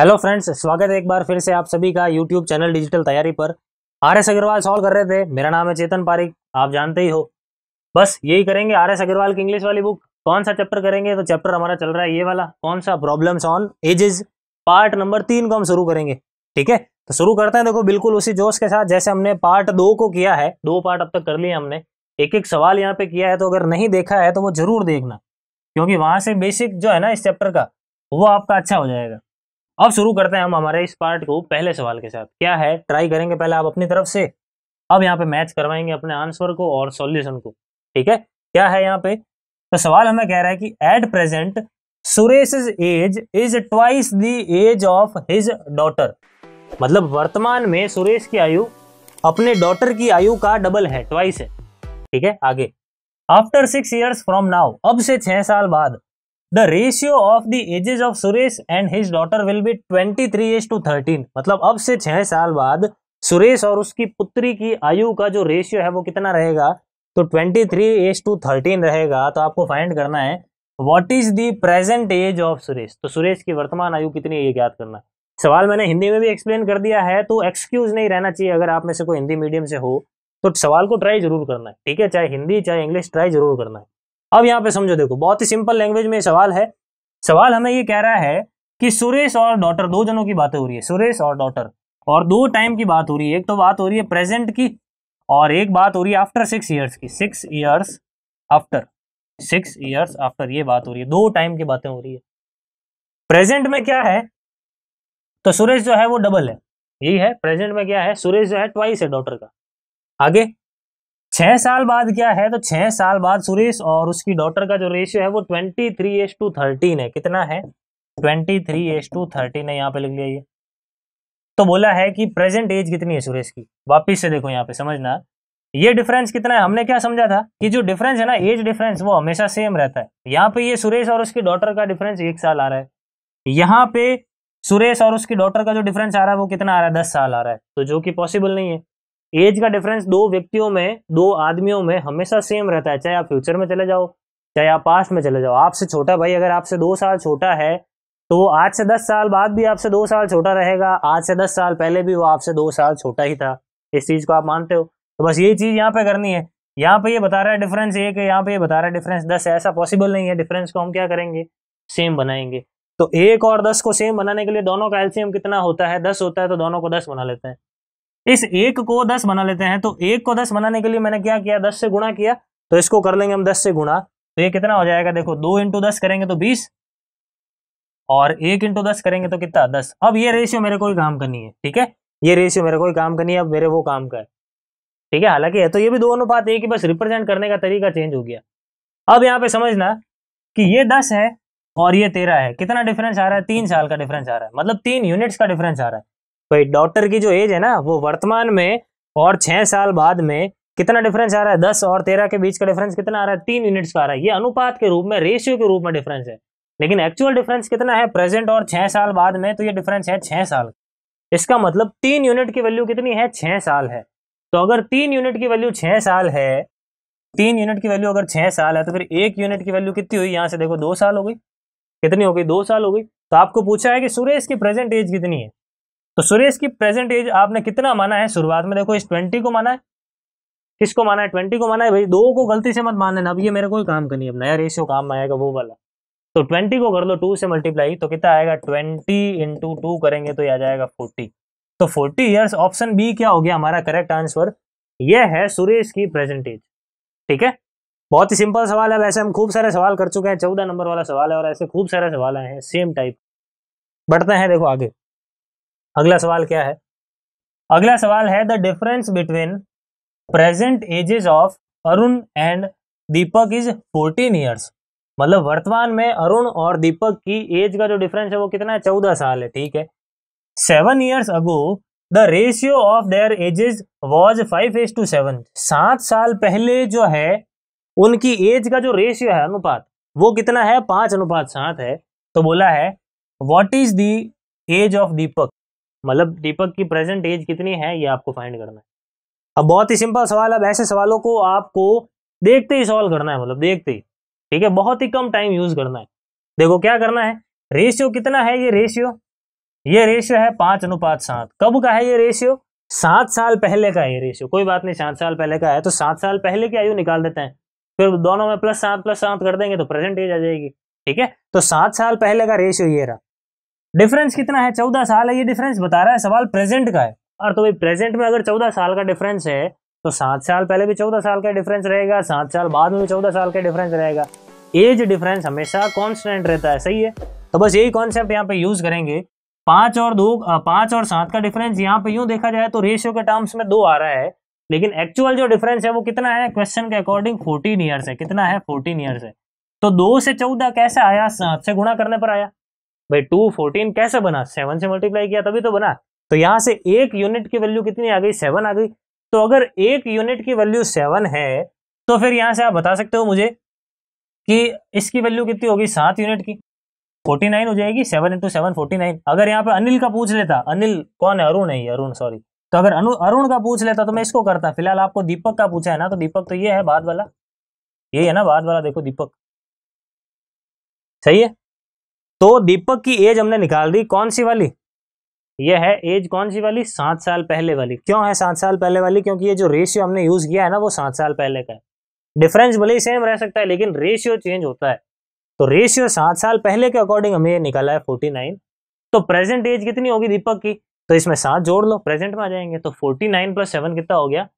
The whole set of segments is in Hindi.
हेलो फ्रेंड्स स्वागत है एक बार फिर से आप सभी का यूट्यूब चैनल डिजिटल तैयारी पर आर एस अग्रवाल सॉल्व कर रहे थे मेरा नाम है चेतन पारिक आप जानते ही हो बस यही करेंगे आर एस अग्रवाल की इंग्लिश वाली बुक कौन सा चैप्टर करेंगे तो चैप्टर हमारा चल रहा है ये वाला कौन सा problems on ages part number तीन को हम शुरू करेंगे ठीक है तो शुरू करते हैं देखो बिल्कुल उसी जोश के साथ जैसे हमने पार्ट दो को किया है दो पार्ट अब तक कर लिए हमने एक एक सवाल यहाँ पे किया है तो अगर नहीं देखा है तो वो जरूर देखना क्योंकि वहां से बेसिक जो है ना इस चैप्टर का वो आपका अच्छा हो जाएगा अब शुरू करते हैं हम हमारे इस पार्ट को पहले सवाल के साथ क्या है ट्राई करेंगे पहले आप अपनी तरफ से अब यहाँ पे मैच करवाएंगे अपने आंसर को और सॉल्यूशन को ठीक है क्या है यहाँ पे तो सवाल हमें कह रहा है कि at present Suresh age is twice the age of his daughter मतलब वर्तमान में सुरेश की आयु अपने डॉटर की आयु का डबल है ट्वाइस है ठीक है आगे after six years from now अब से छह साल बाद the ratio of the ages of Suresh and his daughter will be twenty three as to thirteen मतलब अब से छह साल बाद सुरेश और उसकी पुत्री की आयु का जो रेशियो है वो कितना रहेगा तो twenty three as to thirteen रहेगा तो आपको फाइंड करना है what is the present age of Suresh तो सुरेश की वर्तमान आयु कितनी है ये याद करना सवाल मैंने हिंदी में भी एक्सप्लेन कर दिया है तो एक्सक्यूज नहीं रहना चाहिए अगर आप में से कोई हिंदी मीडियम से हो तो सवाल को ट्राई जरूर करना है ठीक है चाहे हिंदी चाहे इंग्लिश ट्राई जरूर करना है अब यहाँ पे समझो देखो बहुत ही सिंपल लैंग्वेज में सवाल है सवाल हमें ये कह रहा है कि सुरेश और डॉटर दो जनों की बातें हो रही है सुरेश और डॉटर और दो टाइम की बात हो रही है एक तो बात हो रही है प्रेजेंट की और एक बात हो रही है आफ्टर सिक्स ईयर्स की six years after six years after ये बात हो रही है दो टाइम की बातें हो रही है प्रेजेंट में क्या है तो सुरेश जो है वो डबल है यही है प्रेजेंट में क्या है सुरेश जो है ट्वाइस है डॉटर का आगे छह साल बाद क्या है तो छह साल बाद सुरेश और उसकी डॉटर का जो रेशियो है वो twenty three is to thirteen है कितना है twenty three is to thirteen है यहाँ पे लिख लिया ये तो बोला है कि प्रेजेंट एज कितनी है सुरेश की वापिस से देखो यहाँ पे समझना ये डिफरेंस कितना है हमने क्या समझा था कि जो डिफरेंस है ना एज डिफरेंस वो हमेशा सेम रहता है यहाँ पे ये सुरेश और उसकी डॉटर का डिफरेंस एक साल आ रहा है यहाँ पे सुरेश और उसकी डॉटर का जो डिफरेंस आ रहा है वो कितना आ रहा है दस साल आ रहा है तो जो कि पॉसिबल नहीं है एज का डिफरेंस दो व्यक्तियों में दो आदमियों में हमेशा सेम रहता है चाहे आप फ्यूचर में चले जाओ चाहे आप पास्ट में चले जाओ आपसे छोटा भाई अगर आपसे दो साल छोटा है तो वो आज से दस साल बाद भी आपसे दो साल छोटा रहेगा आज से दस साल पहले भी वो आपसे दो साल छोटा ही था इस चीज को आप मानते हो तो बस यही चीज यहाँ पे करनी है यहाँ पे ये बता रहा है डिफरेंस एक है यहाँ पे ये बता रहा है डिफरेंस दस है ऐसा पॉसिबल नहीं है डिफरेंस को हम क्या करेंगे सेम बनाएंगे तो एक और दस को सेम बनाने के लिए दोनों का एल्सियम कितना होता है दस होता है तो दोनों को दस बना लेते हैं इस एक को दस बना लेते हैं तो एक को दस बनाने के लिए मैंने क्या किया दस से गुणा किया तो इसको कर लेंगे हम दस से गुणा तो ये कितना हो जाएगा देखो दो इंटू दस करेंगे तो बीस और एक इंटू दस करेंगे तो कितना दस अब ये रेशियो मेरे को ही काम करनी है ठीक है ये रेशियो मेरे को ही काम करनी है अब मेरे वो काम का है ठीक है हालांकि है तो ये भी दो अनुपात एक ही बस रिप्रेजेंट करने का तरीका चेंज हो गया अब यहाँ पे समझना कि ये दस है और ये तेरह है कितना डिफरेंस आ रहा है तीन साल का डिफरेंस आ रहा है मतलब तीन यूनिट्स का डिफरेंस आ रहा है भाई तो डॉटर की जो एज है ना वो वर्तमान में और छः साल बाद में कितना डिफरेंस आ रहा है दस और तेरह के बीच का डिफरेंस कितना आ रहा है तीन यूनिट्स का आ रहा है ये अनुपात के रूप में रेशियो के रूप में डिफरेंस है लेकिन एक्चुअल डिफरेंस कितना है प्रेजेंट और छः साल बाद में तो ये डिफरेंस है छः साल इसका मतलब तीन यूनिट की वैल्यू कितनी है छः साल है तो अगर तीन यूनिट की वैल्यू छः साल है तीन यूनिट की वैल्यू अगर छः साल है तो फिर एक यूनिट की वैल्यू कितनी हुई यहाँ से देखो दो साल हो गई कितनी हो गई दो साल हो गई तो आपको पूछा है कि सुरेश की प्रेजेंट एज कितनी है तो सुरेश की प्रेजेंट एज आपने कितना माना है शुरुआत में देखो इस ट्वेंटी को माना है किसको माना है ट्वेंटी को माना है भाई दो को गलती से मत मान लेना अब ये मेरे कोई काम करनी है अब नया रेशियो काम आएगा वो वाला तो ट्वेंटी को कर लो टू से मल्टीप्लाई तो कितना आएगा ट्वेंटी इंटू टू करेंगे तो ये आ जाएगा फोर्टी तो फोर्टी ईयर्स ऑप्शन बी क्या हो गया हमारा करेक्ट आंसर यह है सुरेश की प्रेजेंट एज ठीक है बहुत ही सिंपल सवाल है वैसे हम खूब सारे सवाल कर चुके हैं चौदह नंबर वाला सवाल है और ऐसे खूब सारे सवाल आए हैं सेम टाइप बढ़ते हैं देखो आगे अगला सवाल क्या है अगला सवाल है the difference between present ages of Arun and Deepak is 14 years मतलब वर्तमान में अरुण और दीपक की एज का जो डिफरेंस है वो कितना है चौदह साल है ठीक है seven years ago the ratio of their ages was five as to seven सात साल पहले जो है उनकी एज का जो रेशियो है अनुपात वो कितना है पांच अनुपात सात है तो बोला है what is the age of Deepak मतलब दीपक की प्रेजेंट एज कितनी है ये आपको फाइंड करना है अब बहुत ही सिंपल सवाल अब ऐसे सवालों को आपको देखते ही सॉल्व करना है मतलब देखते ही ठीक है बहुत ही कम टाइम यूज करना है देखो क्या करना है रेशियो कितना है ये रेशियो ये रेशियो है पांच अनुपात सात कब का है ये रेशियो सात साल पहले का है रेशियो कोई बात नहीं सात साल पहले का है तो सात साल पहले की आयु निकाल देते हैं फिर दोनों में प्लस सात प्लस सात कर देंगे तो प्रेजेंट एज आ जाएगी ठीक है तो सात साल पहले का रेशियो ये रहा डिफरेंस कितना है चौदह साल है ये डिफरेंस बता रहा है सवाल प्रेजेंट का है और तो भाई प्रेजेंट में अगर चौदह साल का डिफरेंस है तो सात साल पहले भी चौदह साल का डिफरेंस रहेगा सात साल बाद में भी चौदह साल का डिफरेंस रहेगा एज डिफरेंस हमेशा कॉन्स्टेंट रहता है सही है तो बस यही कॉन्सेप्ट यहाँ पे यूज करेंगे पांच और दो पांच और सात का डिफरेंस यहाँ पे यूं देखा जाए तो रेशियो के टर्म्स में दो आ रहा है लेकिन एक्चुअल जो डिफरेंस है वो कितना है क्वेश्चन के अकॉर्डिंग फोर्टीन ईयर्स है कितना है फोर्टीन ईयर्स है तो दो से चौदह कैसे आया सात से गुणा करने पर आया भाई टू फोर्टीन कैसे बना सेवन से मल्टीप्लाई किया तभी तो बना तो यहाँ से एक यूनिट की वैल्यू कितनी आ गई सेवन आ गई तो अगर एक यूनिट की वैल्यू सेवन है तो फिर यहाँ से आप बता सकते हो मुझे कि इसकी वैल्यू कितनी होगी सात यूनिट की फोर्टी नाइन हो जाएगी seven into seven forty nine अगर यहाँ पे अनिल का पूछ लेता अनिल कौन है अरुण है अरुण सॉरी तो अगर अनु अरुण का पूछ लेता तो मैं इसको करता फिलहाल आपको दीपक का पूछा है ना तो दीपक तो ये है बाद वाला ये है ना बाद वाला देखो दीपक सही है तो दीपक की एज हमने निकाल दी कौन सी वाली यह है एज कौन सी वाली सात साल पहले वाली क्यों है सात साल पहले वाली क्योंकि ये जो रेशियो हमने यूज किया है ना वो सात साल पहले का है डिफरेंस भले ही सेम रह सकता है लेकिन रेशियो चेंज होता है तो रेशियो सात साल पहले के अकॉर्डिंग हमें ये निकाला है फोर्टी नाइन तो प्रेजेंट एज कितनी होगी दीपक की तो इसमें सात जोड़ लो प्रेजेंट में आ जाएंगे तो फोर्टी नाइन प्लस सेवन कितना हो गया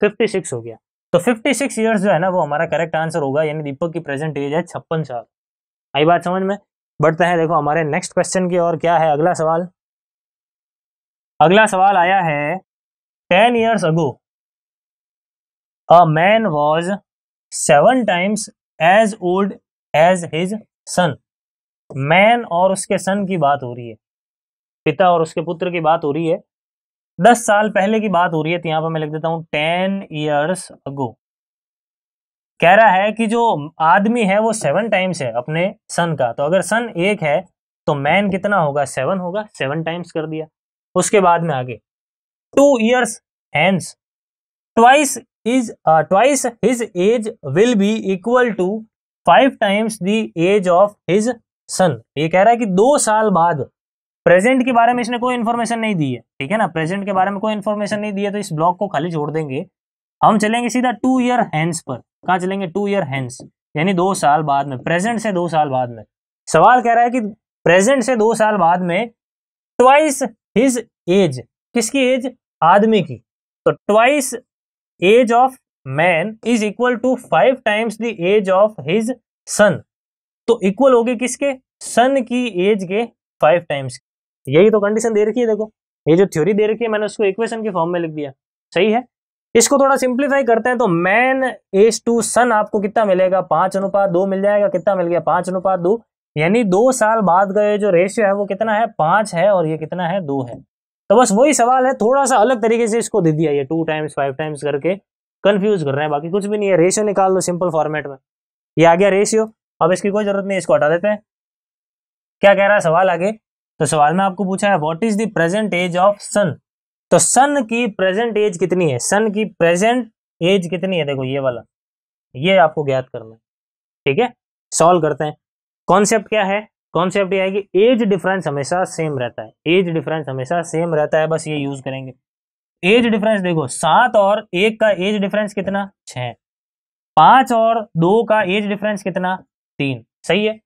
फिफ्टी सिक्स हो गया तो फिफ्टी सिक्स ईयर्स जो है ना वो हमारा करेक्ट आंसर होगा यानी दीपक की प्रेजेंट एज है छप्पन साल आई बात समझ में बढ़ते हैं देखो हमारे नेक्स्ट क्वेश्चन की और क्या है अगला सवाल अगला सवाल आया है ten years ago a man was seven times as old as his son man और उसके सन की बात हो रही है पिता और उसके पुत्र की बात हो रही है दस साल पहले की बात हो रही है तो यहां पर मैं लिख देता हूं टेन ईयर्स अगो कह रहा है कि जो आदमी है वो सेवन टाइम्स है अपने सन का तो अगर सन एक है तो मैन कितना होगा सेवन होगा सेवन टाइम्स कर दिया उसके बाद में आगे two years hence twice is twice his age will be equal to five times the age of his son ये कह रहा है कि दो साल बाद प्रेजेंट के बारे में इसने कोई इन्फॉर्मेशन नहीं दी है ठीक है ना प्रेजेंट के बारे में कोई इन्फॉर्मेशन नहीं दी है तो इस ब्लॉक को खाली छोड़ देंगे हम चलेंगे सीधा टू ईयर हैंस पर कहा चलेंगे टू ईयर हैंस यानी दो साल बाद में प्रेजेंट से दो साल बाद में सवाल कह रहा है कि प्रेजेंट से दो साल बाद में ट्वाइस हिज एज किसकी एज आदमी की तो twice age of man is equal to five times the age of his son तो इक्वल होगी किसके सन की एज के फाइव टाइम्स यही तो कंडीशन दे रखी है देखो ये जो थ्योरी दे रखी है मैंने उसको इक्वेशन के फॉर्म में लिख दिया सही है इसको थोड़ा सिंप्लीफाई करते हैं तो मैन एज टू सन आपको कितना मिलेगा पांच अनुपात दो मिल जाएगा कितना मिल गया पांच अनुपात दो यानी दो साल बाद का ये जो रेशियो है वो कितना है पांच है और ये कितना है दो है तो बस वही सवाल है थोड़ा सा अलग तरीके से इसको दे दिया ये टू टाइम्स फाइव टाइम्स करके कंफ्यूज कर रहे हैं बाकी कुछ भी नहीं है रेशियो निकाल दो सिंपल फॉर्मेट में ये आ गया रेशियो अब इसकी कोई जरूरत नहीं इसको हटा देते हैं क्या कह रहा है सवाल आगे तो सवाल में आपको पूछा है what is the present age of son तो सन की प्रेजेंट एज कितनी है सन की प्रेजेंट एज कितनी है देखो ये वाला ये आपको ज्ञात करना है ठीक है सॉल्व करते हैं कॉन्सेप्ट क्या है कॉन्सेप्ट यह है कि एज डिफरेंस हमेशा सेम रहता है एज डिफरेंस हमेशा सेम रहता है बस ये यूज करेंगे एज डिफरेंस देखो सात और एक का एज डिफरेंस कितना छः पांच और दो का एज डिफरेंस कितना तीन सही है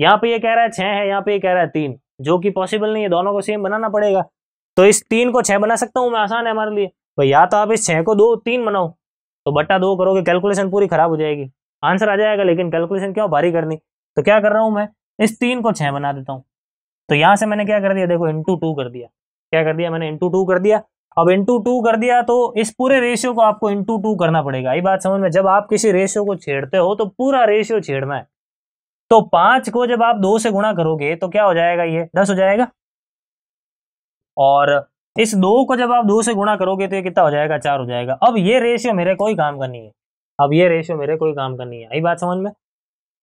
यहाँ पे ये कह रहा है छः है यहाँ पे ये कह रहा है तीन जो कि पॉसिबल नहीं है दोनों को सेम बनाना पड़ेगा तो इस तीन को छह बना सकता हूँ मैं आसान है हमारे लिए तो या तो आप इस छह को दो तीन बनाओ तो बट्टा दो करोगे कैलकुलेशन पूरी खराब हो जाएगी आंसर आ जाएगा लेकिन कैलकुलेशन क्यों भारी करनी तो क्या कर रहा हूँ मैं इस तीन को छह बना देता हूँ तो यहाँ से मैंने क्या कर दिया देखो इंटू टू कर दिया क्या कर दिया मैंने इंटू टू कर दिया अब इंटू टू कर दिया तो इस पूरे रेशियो को आपको इंटू टू करना पड़ेगा ये बात समझ में जब आप किसी रेशियो को छेड़ते हो तो पूरा रेशियो छेड़ना है तो पांच को जब आप दो से गुणा करोगे तो क्या हो जाएगा ये दस हो जाएगा और इस दो को जब आप दो से गुणा करोगे तो ये कितना हो जाएगा चार हो जाएगा अब ये रेशियो मेरे कोई काम का नहीं है अब ये रेशियो मेरे कोई काम का नहीं है आई बात समझ में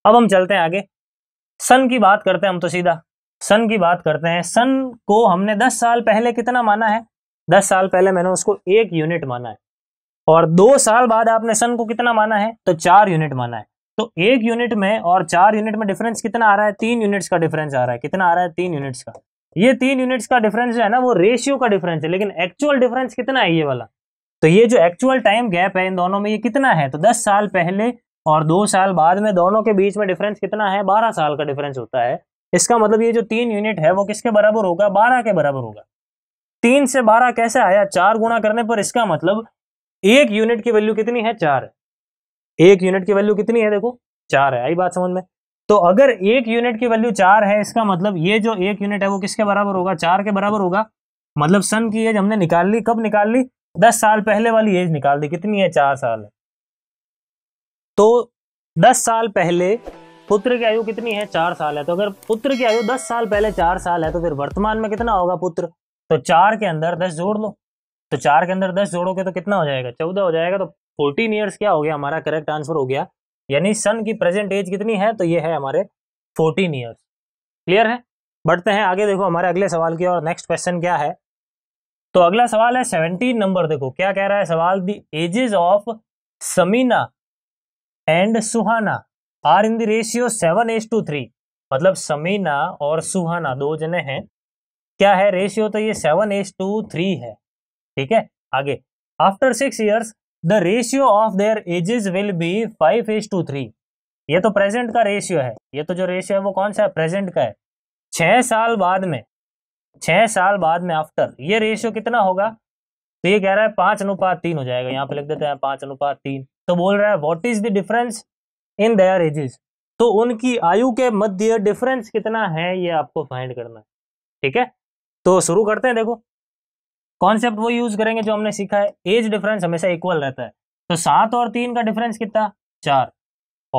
अब हम चलते हैं आगे सन की बात करते हैं हम तो सीधा सन की बात करते हैं सन को हमने दस साल पहले कितना माना है दस साल पहले मैंने उसको एक यूनिट माना है और दो साल बाद आपने सन को कितना माना है तो चार यूनिट माना है तो एक यूनिट में और चार यूनिट में डिफरेंस कितना आ रहा है तीन यूनिट्स का डिफरेंस आ रहा है कितना आ रहा है तीन यूनिट्स का ये तीन यूनिट्स का डिफरेंस जो है ना वो रेशियो का डिफरेंस है लेकिन एक्चुअल डिफरेंस कितना है ये वाला तो ये जो एक्चुअल टाइम गैप है इन दोनों में ये कितना है तो दस साल पहले और दो साल बाद में दोनों के बीच में डिफरेंस कितना है बारह साल का डिफरेंस होता है इसका मतलब ये जो तीन यूनिट है वो किसके बराबर होगा बारह के बराबर होगा तीन से बारह कैसे आया चार गुणा करने पर इसका मतलब एक यूनिट की वैल्यू कितनी है चार एक यूनिट की वैल्यू कितनी है देखो चार है आई बात समझ में तो अगर एक यूनिट की वैल्यू चार है इसका मतलब ये जो एक यूनिट है वो किसके बराबर होगा चार के बराबर होगा मतलब सन की एज हमने निकाल ली कब निकाल ली दस साल पहले वाली एज निकाल दी कितनी है चार साल है तो दस साल पहले पुत्र की आयु कितनी है चार साल है तो अगर पुत्र की आयु दस साल पहले चार साल है तो फिर वर्तमान में कितना होगा पुत्र तो चार के अंदर दस जोड़ लो तो चार के अंदर दस जोड़ोगे तो कितना हो जाएगा चौदह हो जाएगा तो फोर्टीन ईयर्स क्या हो गया हमारा करेक्ट आंसर हो गया यानी सन की प्रेजेंट एज कितनी है तो ये है हमारे फोर्टीन ईयर्स क्लियर है बढ़ते हैं आगे देखो हमारे अगले सवाल की और नेक्स्ट क्वेश्चन क्या है तो अगला सवाल है सेवनटीन नंबर देखो क्या कह रहा है सवाल the ages of Samina and Suhana are in the ratio seven as to three मतलब समीना और सुहाना दो जने हैं क्या है रेशियो तो ये सेवन एज टू थ्री है ठीक है आगे after six years the ratio of their ages will be five as to three ये तो प्रेजेंट का रेशियो है ये तो जो रेशियो है वो कौन सा है प्रेजेंट का है छह साल बाद में छह साल बाद में आफ्टर ये रेशियो कितना होगा तो ये कह रहा है पांच अनुपात तीन हो जाएगा यहाँ पे लिख देते हैं पांच अनुपात तीन तो बोल रहा है what is the difference in their ages तो उनकी आयु के मध्य डिफरेंस कितना है ये आपको फाइंड करना है ठीक है तो शुरू करते हैं देखो कॉन्सेप्ट वो यूज करेंगे जो हमने सीखा है एज डिफरेंस हमेशा इक्वल रहता है तो सात और तीन का डिफरेंस कितना चार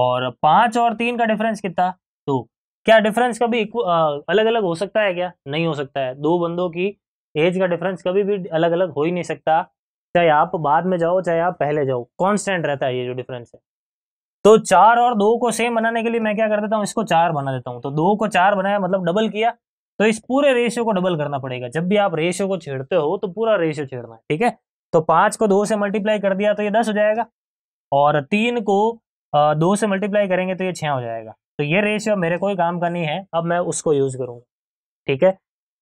और पांच और तीन का डिफरेंस कितना दो क्या डिफरेंस कभी अलग अलग हो सकता है क्या नहीं हो सकता है दो बंदों की एज का डिफरेंस कभी भी अलग अलग हो ही नहीं सकता चाहे आप बाद में जाओ चाहे आप पहले जाओ कॉन्स्टेंट रहता है ये जो डिफरेंस है तो चार और दो को सेम बनाने के लिए मैं क्या कर देता हूँ इसको चार बना देता हूँ तो दो को चार बनाया मतलब डबल किया तो इस पूरे रेशियो को डबल करना पड़ेगा जब भी आप रेशियो को छेड़ते हो तो पूरा रेशियो छेड़ना है ठीक है तो पांच को दो से मल्टीप्लाई कर दिया तो ये दस हो जाएगा और तीन को दो से मल्टीप्लाई करेंगे तो ये छह हो जाएगा तो ये रेशियो मेरे कोई काम का नहीं है अब मैं उसको यूज करूँगा ठीक है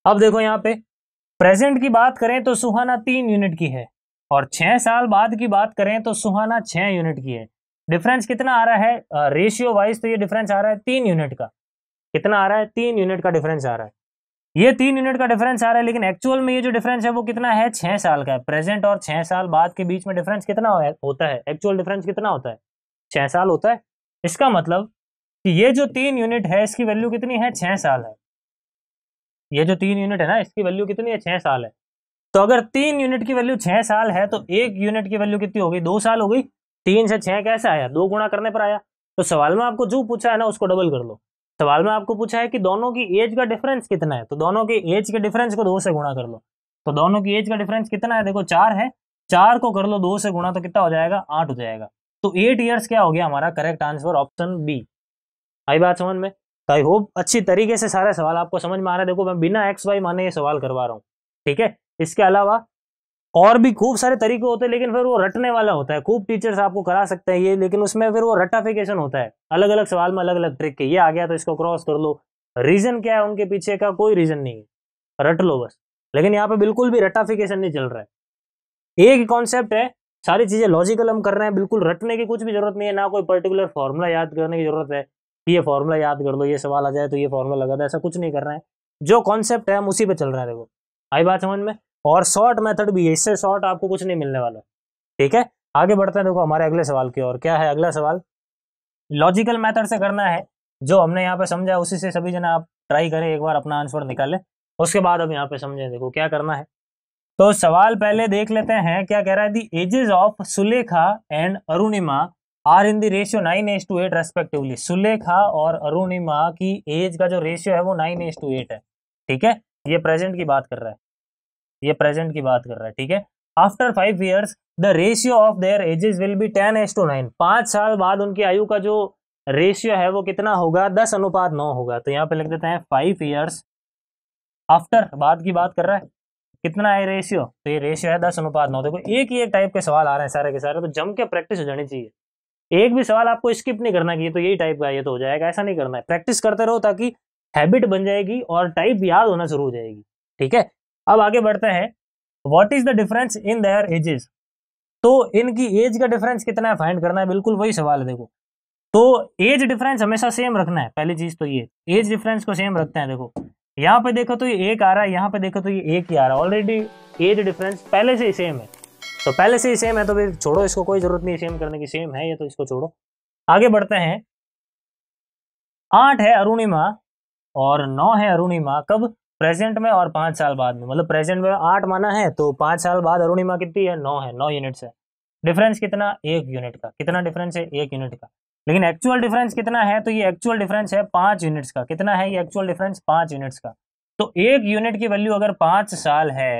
अब देखो यहाँ पे प्रेजेंट की बात करें तो सुहाना तीन यूनिट की है और छह साल बाद की बात करें तो सुहाना छह यूनिट की है डिफरेंस कितना आ रहा है रेशियो वाइज तो ये डिफरेंस आ रहा है तीन यूनिट का कितना आ रहा है तीन यूनिट का डिफरेंस आ रहा है ये तीन यूनिट का डिफरेंस आ रहा है लेकिन एक्चुअल में ये जो डिफरेंस है वो कितना है छह साल का है प्रेजेंट और छह साल बाद के बीच में डिफरेंस कितना होता है एक्चुअल डिफरेंस कितना होता है छह साल होता है इसका मतलब कि ये जो तीन यूनिट है इसकी वैल्यू कितनी है छह साल है ये जो तीन यूनिट है ना इसकी वैल्यू कितनी है छह साल है तो अगर तीन यूनिट की वैल्यू छह साल है तो एक यूनिट की वैल्यू कितनी हो गई दो साल हो गई तीन से छह कैसे आया दो गुणा करने पर आया तो सवाल में आपको जो पूछा है ना उसको डबल कर लो सवाल में आपको पूछा है कि दोनों की एज का डिफरेंस कितना है तो दोनों की एज के डिफरेंस को दो से गुणा कर लो तो दोनों की एज का डिफरेंस कितना है देखो चार है चार को कर लो दो से गुणा तो कितना हो जाएगा आठ हो जाएगा तो एट ईयर्स क्या हो गया हमारा करेक्ट आंसर ऑप्शन बी आई बात समझ में तो आई होप अच्छी तरीके से सारे सवाल आपको समझ में आ रहा है देखो मैं बिना एक्स वाई माने ये सवाल करवा रहा हूँ ठीक है इसके अलावा और भी खूब सारे तरीके होते हैं लेकिन फिर वो रटने वाला होता है खूब टीचर्स आपको करा सकते हैं ये लेकिन उसमें फिर वो रटाफिकेशन होता है अलग अलग सवाल में अलग अलग ट्रिक के ये आ गया तो इसको क्रॉस कर लो रीजन क्या है उनके पीछे का कोई रीजन नहीं है रट लो बस लेकिन यहाँ पे बिल्कुल भी रटाफिकेशन नहीं चल रहा है एक कॉन्सेप्ट है सारी चीज़ें लॉजिकल हम कर रहे हैं बिल्कुल रटने की कुछ भी जरूरत नहीं है ना कोई पर्टिकुलर फॉर्मूला याद करने की जरूरत है कि ये फॉर्मूला याद कर लो ये सवाल आ जाए तो ये फॉर्मूला लगा दो ऐसा कुछ नहीं कर रहा है जो कॉन्सेप्ट है हम उसी पर चल रहे हैं देखो आई बात समझ में और शॉर्ट मेथड भी है इससे शॉर्ट आपको कुछ नहीं मिलने वाला ठीक है आगे बढ़ते हैं देखो हमारे अगले सवाल की और क्या है अगला सवाल लॉजिकल मेथड से करना है जो हमने यहाँ पे समझा उसी से सभी जना आप ट्राई करें एक बार अपना आंसर निकालें उसके बाद अब यहाँ पे समझें देखो क्या करना है तो सवाल पहले देख लेते हैं क्या कह रहा है the ages of Sulekha and Arunima are in the ratio nine as to eight respectively Sulekha और अरुणिमा की एज का जो रेशियो है वो नाइन एज टू एट है ठीक है ये प्रेजेंट की बात कर रहा है ये प्रेजेंट की बात कर रहा है ठीक है after five years the ratio of their ages will be ten is to nine पांच साल बाद उनकी आयु का जो रेशियो है वो कितना होगा दस अनुपात नौ होगा तो यहाँ पे लिख देते हैं फाइव ईयर्स आफ्टर बाद की बात कर रहा है कितना है रेशियो तो ये रेशियो है दस अनुपात नौ देखो एक ही एक टाइप के सवाल आ रहे हैं सारे के सारे तो जम के प्रैक्टिस हो जानी चाहिए एक भी सवाल आपको स्किप नहीं करना चाहिए तो यही टाइप का ये तो हो जाएगा ऐसा नहीं करना है प्रैक्टिस करते रहो ताकि हैबिट बन जाएगी और टाइप याद होना शुरू हो जाएगी ठीक है अब आगे बढ़ते हैं what is the difference in their ages तो इनकी एज का डिफरेंस कितना है फाइंड करना है बिल्कुल वही सवाल है देखो तो एज डिफरेंस हमेशा सेम रखना है पहली चीज तो ये एज डिफरेंस को सेम रखते हैं देखो यहाँ पे देखो तो ये एक आ रहा है यहाँ पे देखो तो ये एक ही आ रहा है ऑलरेडी एज डिफरेंस पहले से ही सेम है तो पहले से ही सेम है तो फिर छोड़ो इसको कोई जरूरत नहीं सेम करने की सेम है ये तो इसको छोड़ो आगे बढ़ते हैं आठ है अरुणिमा और नौ है अरुणिमा कब प्रेजेंट में और पांच साल बाद में मतलब प्रेजेंट में आठ माना है तो पाँच साल बाद अरुणिमा कितनी है नौ है नौ यूनिट्स है डिफरेंस कितना एक यूनिट का कितना डिफरेंस है एक यूनिट का लेकिन एक्चुअल डिफरेंस कितना है तो ये एक्चुअल डिफरेंस है पांच यूनिट्स का कितना है ये एक्चुअल डिफरेंस पांच यूनिट्स का तो एक यूनिट की वैल्यू अगर पांच साल है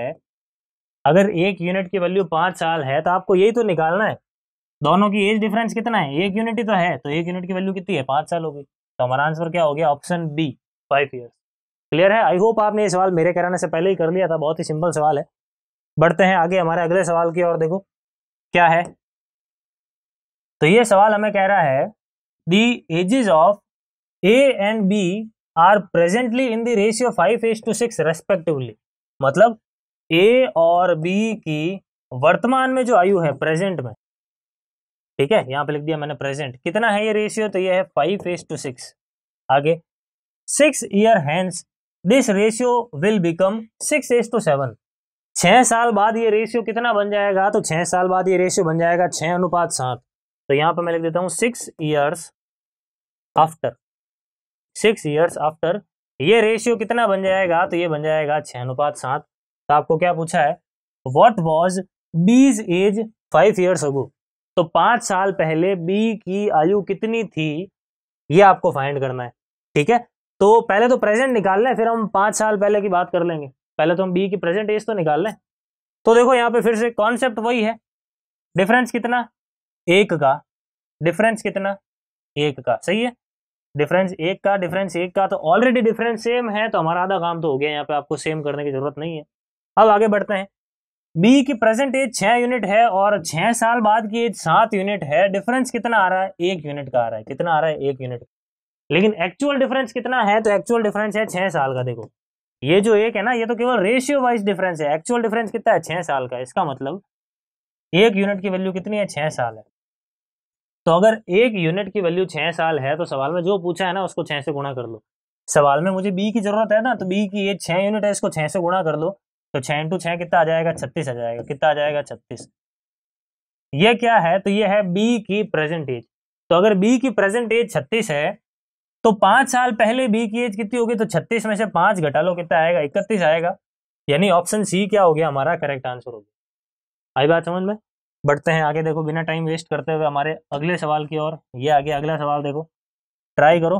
अगर एक यूनिट की वैल्यू पाँच साल है तो आपको यही तो निकालना है दोनों की एज डिफरेंस कितना है एक यूनिट ही तो है तो एक यूनिट की वैल्यू कितनी है पाँच साल होगी तो हमारा आंसर क्या हो गया option B five years clear है आई होप आपने ये सवाल मेरे कराने से पहले ही कर लिया था बहुत ही सिंपल सवाल है बढ़ते हैं आगे हमारे अगले सवाल की ओर देखो क्या है तो ये सवाल हमें कह रहा है the ages of A and B are presently in the ratio five as to six respectively मतलब ए और बी की वर्तमान में जो आयु है प्रेजेंट में ठीक है यहां पे लिख दिया मैंने प्रेजेंट कितना है ये रेशियो तो ये है फाइव एज टू सिक्स आगे six year hence this ratio will become six is to seven छह साल बाद ये रेशियो कितना बन जाएगा तो छह साल बाद ये रेशियो बन जाएगा छह अनुपात सात तो यहाँ पर मैं लिख देता हूँ six years after six years after ये रेशियो कितना बन जाएगा तो ये बन जाएगा छह अनुपात सात तो आपको क्या पूछा है what was B's age five years ago तो पाँच साल पहले बी की आयु कितनी थी ये आपको फाइंड करना है ठीक है तो पहले तो प्रेजेंट निकाल लें फिर हम पाँच साल पहले की बात कर लेंगे पहले तो हम बी की प्रेजेंट एज तो निकाल लें तो देखो यहाँ पे फिर से कॉन्सेप्ट वही है डिफरेंस कितना एक का डिफरेंस कितना एक का सही है डिफरेंस एक का डिफरेंस एक का तो ऑलरेडी डिफरेंस सेम है तो हमारा आधा काम तो हो गया यहाँ पे आपको सेम करने की जरूरत नहीं है अब आगे बढ़ते हैं बी की प्रेजेंट एज छः यूनिट है और छः साल बाद की एज सात यूनिट है डिफरेंस कितना आ रहा है एक यूनिट का आ रहा है कितना आ रहा है एक यूनिट लेकिन एक्चुअल डिफरेंस कितना है तो एक्चुअल डिफरेंस है छह साल का देखो ये जो एक है ना ये तो केवल रेशियो वाइज डिफरेंस है एक्चुअल डिफरेंस कितना है छह साल का इसका मतलब एक यूनिट की वैल्यू कितनी है छह साल है तो अगर एक यूनिट की वैल्यू छह साल है तो सवाल में जो पूछा है ना उसको छह से गुणा कर लो सवाल में मुझे बी की जरूरत है ना तो बी की ये छह यूनिट है इसको छह से गुणा कर लो तो छह इंटू छह कितना आ जाएगा छत्तीस आ जाएगा कितना आ जाएगा छत्तीस ये क्या है तो ये है बी की प्रेजेंट एज तो अगर बी की प्रेजेंट एज छत्तीस है तो पांच साल पहले बी की एज कितनी होगी तो छत्तीस में से पांच घटा लो कितना आएगा इकतीस आएगा यानी ऑप्शन सी क्या हो गया हमारा करेक्ट आंसर हो गया आई बात समझ में बढ़ते हैं आगे देखो बिना टाइम वेस्ट करते हुए हमारे अगले सवाल की ओर ये आगे अगला सवाल देखो ट्राई करो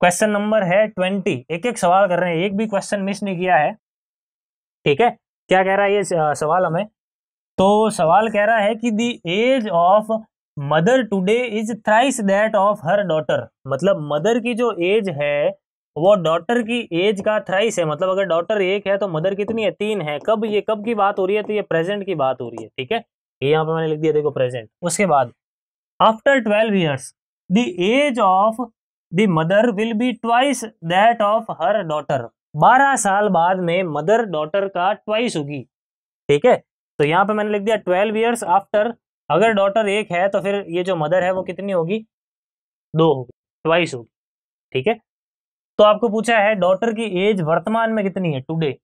क्वेश्चन नंबर है ट्वेंटी एक एक सवाल कर रहे हैं एक भी क्वेश्चन मिस नहीं किया है ठीक है क्या कह रहा है ये सवाल हमें तो सवाल कह रहा है कि the age of mother today is thrice that of her daughter मतलब मदर की जो एज है वो डॉटर की एज का थ्राइस है मतलब अगर डॉटर एक है तो मदर कितनी है तीन है कब ये कब की बात हो रही है तो ये प्रेजेंट की बात हो रही है ठीक है ये यहाँ पे मैंने लिख दिया देखो प्रेजेंट उसके बाद after twelve years the age of the mother will be twice that of her daughter बारह साल बाद में मदर डॉटर का ट्वाइस होगी ठीक है तो यहाँ पे मैंने लिख दिया ट्वेल्व ईयर्स आफ्टर अगर डॉटर एक है तो फिर ये जो मदर है वो कितनी होगी दो होगी ट्वाइस होगी ठीक है तो आपको पूछा है डॉटर की एज वर्तमान में कितनी है टुडे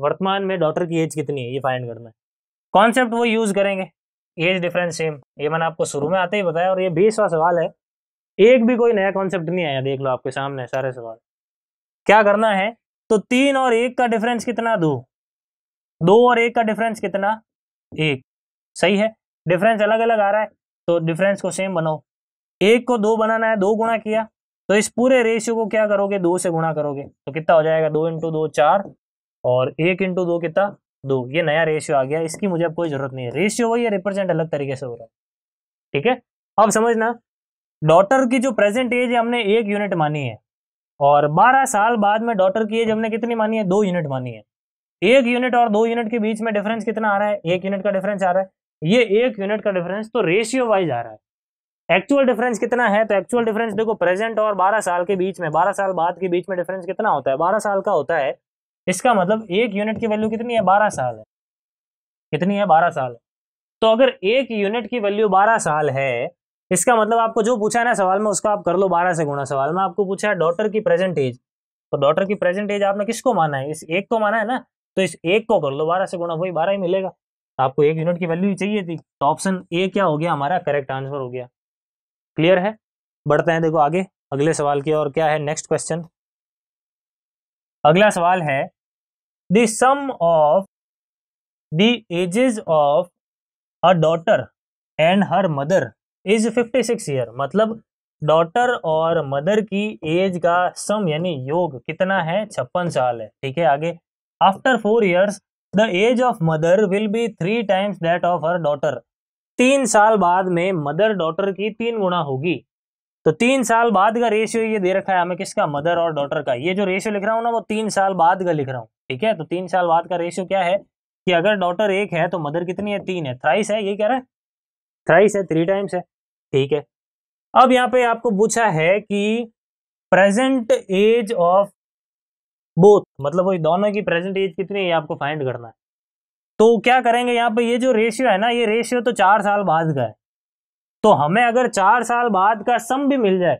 वर्तमान में डॉटर की एज कितनी है ये फाइंड करना है कॉन्सेप्ट वो यूज करेंगे एज डिफरेंस सेम ये मैंने आपको शुरू में आते ही बताया और ये बीसवा सवाल है एक भी कोई नया कॉन्सेप्ट नहीं आया देख लो आपके सामने सारे सवाल क्या करना है तो तीन और एक का डिफरेंस कितना दो दो और एक का डिफरेंस कितना एक सही है डिफरेंस अलग अलग आ रहा है तो डिफरेंस को सेम बनाओ एक को दो बनाना है दो गुणा किया तो इस पूरे रेशियो को क्या करोगे दो से गुणा करोगे तो कितना हो जाएगा दो इंटू दो चार और एक इंटू दो कितना दो ये नया रेशियो आ गया इसकी मुझे अब कोई जरूरत नहीं है रेशियो वही है रिप्रेजेंट अलग तरीके से हो रहा है ठीक है अब समझना डॉटर की जो प्रेजेंट एज है हमने एक यूनिट मानी है और बारह साल बाद में डॉटर की एज हमने कितनी मानी है दो यूनिट मानी है एक यूनिट और दो यूनिट के बीच में डिफरेंस कितना आ रहा है एक यूनिट का डिफरेंस आ रहा है ये एक यूनिट का डिफरेंस तो रेशियो वाइज आ रहा है एक्चुअल डिफरेंस कितना है तो एक्चुअल डिफरेंस देखो प्रेजेंट और 12 साल के बीच में 12 साल बाद के बीच में डिफरेंस कितना होता है 12 साल का होता है इसका मतलब एक यूनिट की वैल्यू कितनी है 12 साल है कितनी है 12 साल है। तो अगर एक यूनिट की वैल्यू 12 साल है इसका मतलब आपको जो पूछा है ना सवाल में उसका आप कर लो बारह से गुणा सवाल में आपको पूछा है डॉटर की प्रेजेंट एज तो डॉटर की प्रेजेंट एज आपने किसको माना है इस एक को माना है ना तो इस एक को कर लो बारह से गुणा वही बारह ही मिलेगा आपको एक यूनिट की वैल्यू चाहिए थी तो ऑप्शन ए क्या हो गया हमारा करेक्ट आंसर हो गया क्लियर है बढ़ते हैं देखो आगे अगले सवाल की और क्या है नेक्स्ट क्वेश्चन अगला सवाल है the sum of the ages of a daughter and her mother is 56 six year मतलब डॉटर और मदर की एज का सम यानी योग कितना है छप्पन साल है ठीक है आगे after four years the age of mother will be three times that of her daughter तीन साल बाद में मदर डॉटर की तीन गुना होगी तो तीन साल बाद का रेशियो ये दे रखा है हमें किसका मदर और डॉटर का ये जो रेशियो लिख रहा हूँ ना वो तीन साल बाद का लिख रहा हूँ ठीक है तो तीन साल बाद का रेशियो क्या है कि अगर डॉटर एक है तो मदर कितनी है तीन है थ्राइस है ये कह रहा है थ्राइस है थ्री टाइम्स है ठीक है अब यहाँ पे आपको पूछा है कि प्रेजेंट एज ऑफ बोथ मतलब वही दोनों की प्रेजेंट एज कितनी है आपको फाइंड करना है तो क्या करेंगे यहाँ पे ये जो रेशियो है ना ये रेशियो तो चार साल बाद का है तो हमें अगर चार साल बाद का सम भी मिल जाए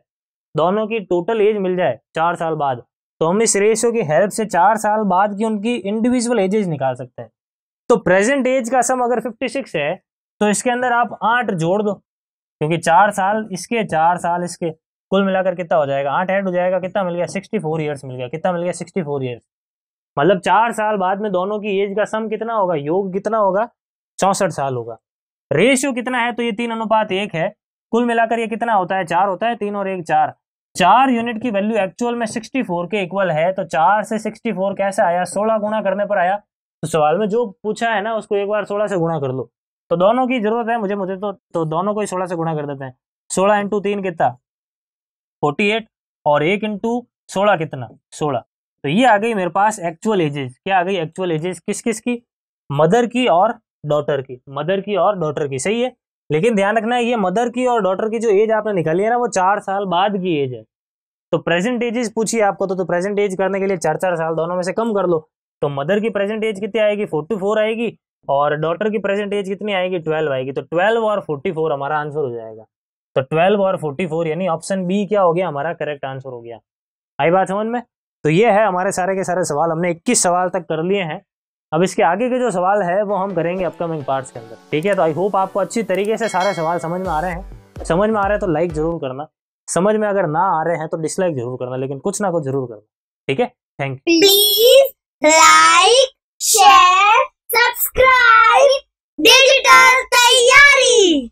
दोनों की टोटल एज मिल जाए चार साल बाद तो हम इस रेशियो की हेल्प से चार साल बाद की उनकी इंडिविजुअल एजेज निकाल सकते हैं तो प्रेजेंट एज का सम अगर 56 है तो इसके अंदर आप आठ जोड़ दो क्योंकि चार साल इसके चार साल इसके कुल मिलाकर कितना हो जाएगा आठ ऐड हो जाएगा कितना मिल गया सिक्सटी फोर ईयर्स मिल गया कितना मिल गया सिक्सटी फोर ईयर्स मतलब चार साल बाद में दोनों की एज का सम कितना होगा योग कितना होगा चौंसठ साल होगा रेशियो कितना है तो ये तीन अनुपात एक है कुल मिलाकर ये कितना होता है चार होता है तीन और एक चार चार यूनिट की वैल्यू एक्चुअल में फोर के इक्वल है तो चार से फोर कैसे आया सोलह गुणा करने पर आया तो सवाल में जो पूछा है ना उसको एक बार सोलह से गुणा कर लो तो दोनों की जरूरत है मुझे मुझे तो, तो दोनों को ही सोलह से गुणा कर देते हैं सोलह इंटू तीन कितना फोर्टी एट और एक इंटू सोलह कितना सोलह तो ये आ गई मेरे पास एक्चुअल एजेस क्या आ गई एक्चुअल एजेस किस किस की मदर की और डॉटर की मदर की और डॉटर की सही है लेकिन ध्यान रखना है ये मदर की और डॉटर की जो एज आपने निकाली है ना वो चार साल बाद की एज है तो प्रेजेंट एजेस पूछिए आपको तो, तो प्रेजेंट एज करने के लिए चार चार साल दोनों में से कम कर लो तो मदर की प्रेजेंट एज कितनी आएगी फोर्टी फोर आएगी और डॉटर की प्रेजेंट एज कितनी आएगी ट्वेल्व आएगी तो ट्वेल्व और फोर्टी फोर हमारा आंसर हो जाएगा तो 12 और 44 यानी ऑप्शन बी क्या हो गया हमारा करेक्ट आंसर हो गया आई बात समझ में तो ये है हमारे सारे के सारे सवाल हमने 21 सवाल तक कर लिए हैं अब इसके आगे के जो सवाल है वो हम करेंगे अपकमिंग पार्ट्स के अंदर ठीक है तो आई होप आपको अच्छी तरीके से सारे सवाल समझ में आ रहे हैं समझ में आ रहे हैं तो लाइक जरूर करना समझ में अगर ना आ रहे हैं तो डिसलाइक जरूर करना लेकिन कुछ ना कुछ जरूर करना ठीक है thank you please like share subscribe digital तैयारी